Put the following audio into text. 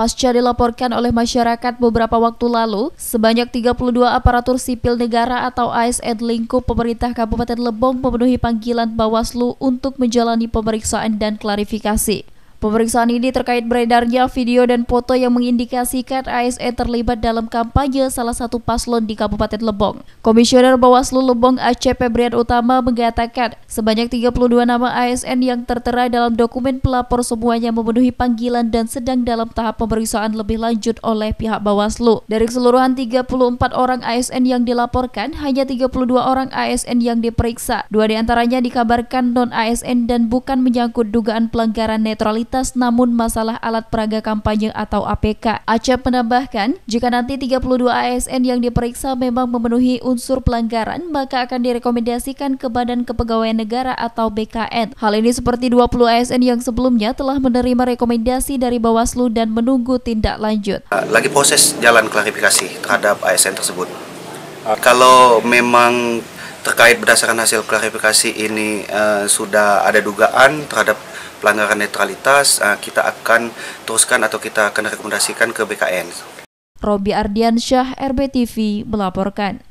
Pasca dilaporkan oleh masyarakat beberapa waktu lalu, sebanyak 32 aparatur sipil negara atau ASN lingkup pemerintah Kabupaten Lebong memenuhi panggilan Bawaslu untuk menjalani pemeriksaan dan klarifikasi. Pemeriksaan ini terkait beredarnya video dan foto yang mengindikasikan ASN e terlibat dalam kampanye salah satu paslon di Kabupaten Lebong. Komisioner Bawaslu Lebong Aceh Febrian Utama mengatakan sebanyak 32 nama ASN yang tertera dalam dokumen pelapor semuanya memenuhi panggilan dan sedang dalam tahap pemeriksaan lebih lanjut oleh pihak Bawaslu. Dari keseluruhan 34 orang ASN yang dilaporkan, hanya 32 orang ASN yang diperiksa. Dua diantaranya dikabarkan non-ASN dan bukan menyangkut dugaan pelanggaran netralitas kualitas namun masalah alat peraga kampanye atau APK. Acep menambahkan, jika nanti 32 ASN yang diperiksa memang memenuhi unsur pelanggaran, maka akan direkomendasikan ke Badan Kepegawaian Negara atau BKN. Hal ini seperti 20 ASN yang sebelumnya telah menerima rekomendasi dari Bawaslu dan menunggu tindak lanjut. Eh, lagi proses jalan klarifikasi terhadap ASN tersebut. Kalau memang terkait berdasarkan hasil klarifikasi ini uh, sudah ada dugaan terhadap pelanggaran netralitas uh, kita akan teruskan atau kita akan rekomendasikan ke BKN. Robi Ardiansyah RBTV melaporkan.